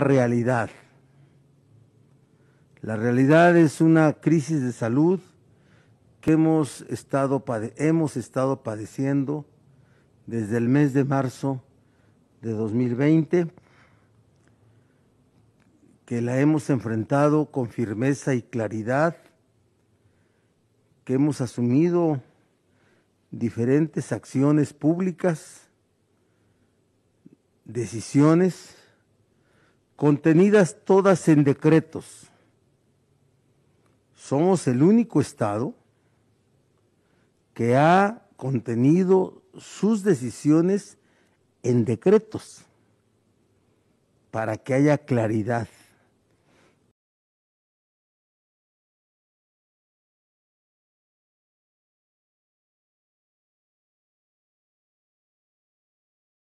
realidad. La realidad es una crisis de salud que hemos estado, hemos estado padeciendo desde el mes de marzo de 2020, que la hemos enfrentado con firmeza y claridad, que hemos asumido diferentes acciones públicas, decisiones contenidas todas en decretos. Somos el único Estado que ha contenido sus decisiones en decretos para que haya claridad.